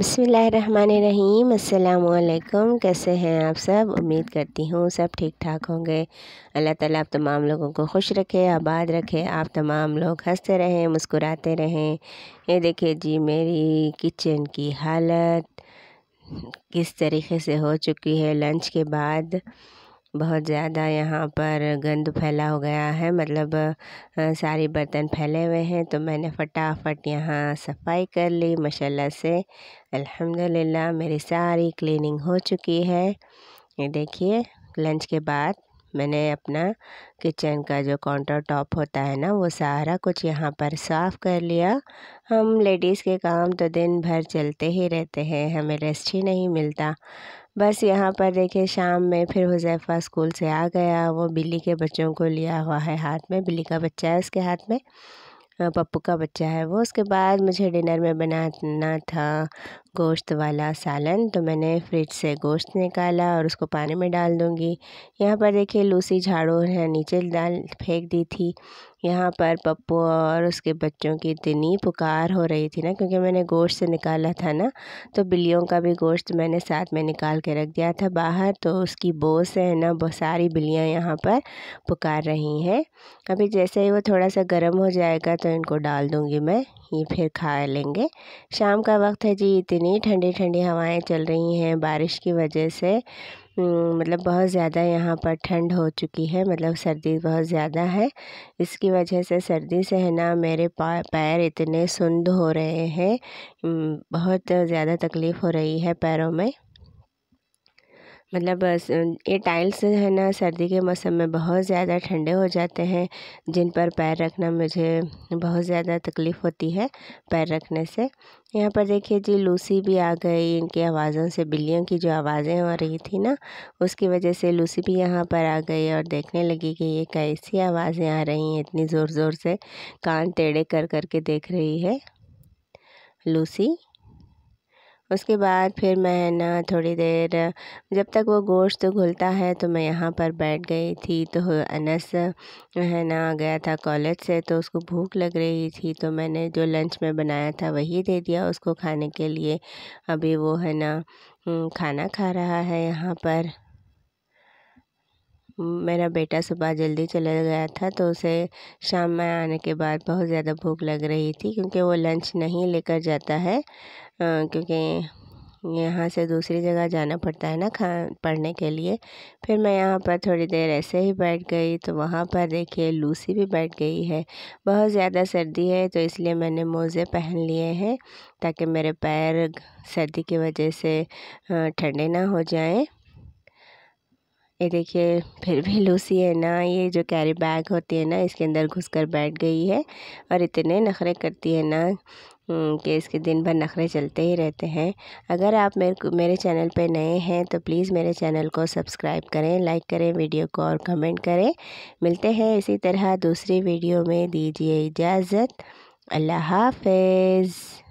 बसमीम अल्लाम कैसे हैं आप सब उम्मीद करती हूँ सब ठीक ठाक होंगे अल्लाह ताला आप तमाम लोगों को खुश रखे आबाद रखे आप तमाम लोग हंसते रहें मुस्कुराते रहें ये देखिए जी मेरी किचन की हालत किस तरीके से हो चुकी है लंच के बाद बहुत ज़्यादा यहाँ पर गंद फैला हो गया है मतलब सारे बर्तन फैले हुए हैं तो मैंने फटाफट यहाँ सफाई कर ली माशाल्लाह से अल्हम्दुलिल्लाह मेरी सारी क्लीनिंग हो चुकी है ये देखिए लंच के बाद मैंने अपना किचन का जो काउंटर टॉप होता है ना वो सारा कुछ यहाँ पर साफ़ कर लिया हम लेडीज़ के काम तो दिन भर चलते ही रहते हैं हमें रेस्ट ही नहीं मिलता बस यहाँ पर देखिए शाम में फिर हुजैफा स्कूल से आ गया वो बिल्ली के बच्चों को लिया हुआ है हाथ में बिल्ली का बच्चा है उसके हाथ में पप्पू का बच्चा है वो उसके बाद मुझे डिनर में बनाना था गोश्त वाला सालन तो मैंने फ्रिज से गोश्त निकाला और उसको पानी में डाल दूँगी यहाँ पर देखिए लूसी झाड़ू है नीचे डाल फेंक दी थी यहाँ पर पप्पू और उसके बच्चों की इतनी पुकार हो रही थी ना क्योंकि मैंने गोश्त से निकाला था ना तो बिल्लियों का भी गोश्त मैंने साथ में निकाल के रख दिया था बाहर तो उसकी बोस से है ना बहुत सारी बिल्लियाँ यहाँ पर पुकार रही हैं अभी जैसे ही वो थोड़ा सा गर्म हो जाएगा तो इनको डाल दूँगी मैं ये फिर खा लेंगे शाम का वक्त है जी इतनी ठंडी ठंडी हवाएँ चल रही हैं बारिश की वजह से हम्म, मतलब बहुत ज़्यादा यहाँ पर ठंड हो चुकी है मतलब सर्दी बहुत ज़्यादा है इसकी वजह से सर्दी से है ना मेरे पैर इतने सुंद हो रहे हैं हम्म, बहुत ज़्यादा तकलीफ़ हो रही है पैरों में मतलब ये टाइल्स है ना सर्दी के मौसम में बहुत ज़्यादा ठंडे हो जाते हैं जिन पर पैर रखना मुझे बहुत ज़्यादा तकलीफ़ होती है पैर रखने से यहाँ पर देखिए जी लूसी भी आ गई इनकी आवाज़ों से बिल्लियों की जो आवाज़ें हो रही थी ना उसकी वजह से लूसी भी यहाँ पर आ गई और देखने लगी कि ये कैसी आवाज़ें आ रही हैं इतनी ज़ोर ज़ोर से कान टेढ़े कर कर के देख रही है लूसी उसके बाद फिर मैं ना थोड़ी देर जब तक वो गोश्त घुलता है तो मैं यहाँ पर बैठ गई थी तो अनस है ना गया था कॉलेज से तो उसको भूख लग रही थी तो मैंने जो लंच में बनाया था वही दे दिया उसको खाने के लिए अभी वो है ना खाना खा रहा है यहाँ पर मेरा बेटा सुबह जल्दी चला गया था तो उसे शाम में आने के बाद बहुत ज़्यादा भूख लग रही थी क्योंकि वो लंच नहीं लेकर जाता है क्योंकि यहाँ से दूसरी जगह जाना पड़ता है ना खा पढ़ने के लिए फिर मैं यहाँ पर थोड़ी देर ऐसे ही बैठ गई तो वहाँ पर देखिए लूसी भी बैठ गई है बहुत ज़्यादा सर्दी है तो इसलिए मैंने मोज़े पहन लिए हैं ताकि मेरे पैर सर्दी की वजह से ठंडे ना हो जाएं ये देखिए फिर भी लूसी है ना ये जो कैरी बैग होती है ना इसके अंदर घुस कर बैठ गई है और इतने नखरे करती है ना हम्म, कि इसके दिन भर नखरे चलते ही रहते हैं अगर आप मेरे मेरे चैनल पर नए हैं तो प्लीज़ मेरे चैनल को सब्सक्राइब करें लाइक करें वीडियो को और कमेंट करें मिलते हैं इसी तरह दूसरी वीडियो में दीजिए इजाज़त अल्लाह हाफिज़